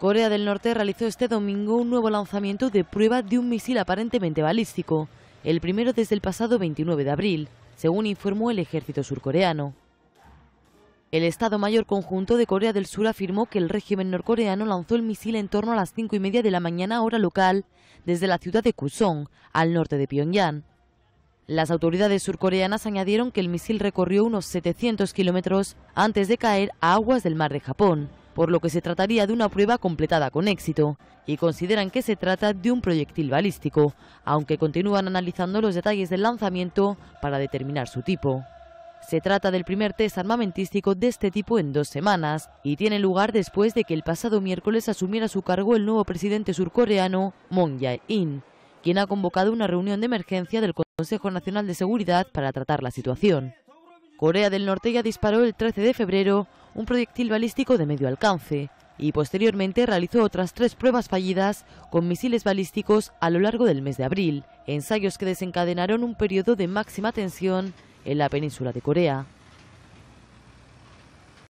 Corea del Norte realizó este domingo un nuevo lanzamiento de prueba de un misil aparentemente balístico, el primero desde el pasado 29 de abril, según informó el ejército surcoreano. El Estado Mayor Conjunto de Corea del Sur afirmó que el régimen norcoreano lanzó el misil en torno a las cinco y media de la mañana hora local desde la ciudad de Kusong, al norte de Pyongyang. Las autoridades surcoreanas añadieron que el misil recorrió unos 700 kilómetros antes de caer a aguas del mar de Japón por lo que se trataría de una prueba completada con éxito, y consideran que se trata de un proyectil balístico, aunque continúan analizando los detalles del lanzamiento para determinar su tipo. Se trata del primer test armamentístico de este tipo en dos semanas y tiene lugar después de que el pasado miércoles asumiera su cargo el nuevo presidente surcoreano Moon Jae-in, quien ha convocado una reunión de emergencia del Consejo Nacional de Seguridad para tratar la situación. Corea del Norte ya disparó el 13 de febrero un proyectil balístico de medio alcance y posteriormente realizó otras tres pruebas fallidas con misiles balísticos a lo largo del mes de abril, ensayos que desencadenaron un periodo de máxima tensión en la península de Corea.